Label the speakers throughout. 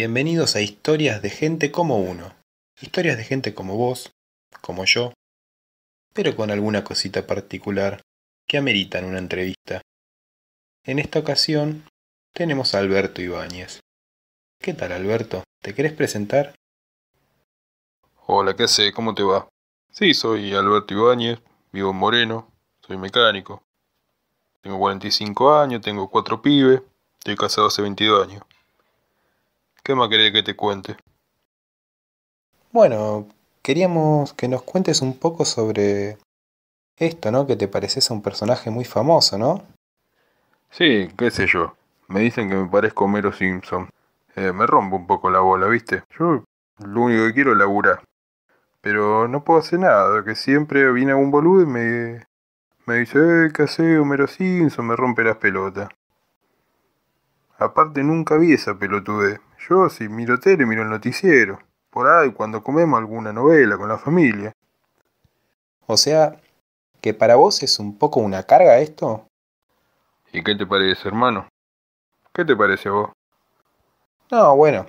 Speaker 1: Bienvenidos a Historias de Gente como Uno. Historias de gente como vos, como yo, pero con alguna cosita particular que ameritan una entrevista. En esta ocasión tenemos a Alberto Ibáñez. ¿Qué tal Alberto? ¿Te querés presentar?
Speaker 2: Hola, ¿qué sé, ¿Cómo te va? Sí, soy Alberto Ibáñez, vivo en Moreno, soy mecánico. Tengo 45 años, tengo cuatro pibes, estoy casado hace 22 años. ¿Qué más querés que te cuente?
Speaker 1: Bueno, queríamos que nos cuentes un poco sobre esto, ¿no? Que te pareces a un personaje muy famoso, ¿no?
Speaker 2: Sí, qué sé yo. Me dicen que me parezco a Homero Simpson. Eh, me rompo un poco la bola, ¿viste? Yo lo único que quiero es laburar. Pero no puedo hacer nada, que siempre viene algún boludo y me, me dice, eh, ¿qué hace Homero Simpson? Me rompe las pelotas. Aparte nunca vi esa pelotudez. Yo si miro tele, miro el noticiero. Por ahí cuando comemos alguna novela con la familia. O sea, que para vos es un poco una carga esto. ¿Y qué te parece, hermano? ¿Qué te parece a vos?
Speaker 1: No, bueno.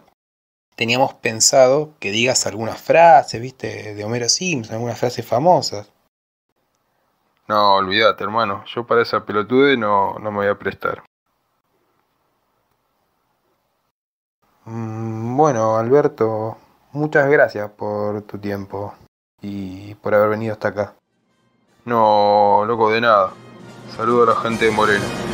Speaker 1: Teníamos pensado que digas algunas frases, viste, de Homero Simpson, algunas frases famosas.
Speaker 2: No, olvídate, hermano. Yo para esa pelotude no, no me voy a prestar.
Speaker 1: Mm, bueno, Alberto, muchas gracias por tu tiempo y por haber venido hasta acá.
Speaker 2: No, loco, de nada. Saludo a la gente de Moreno.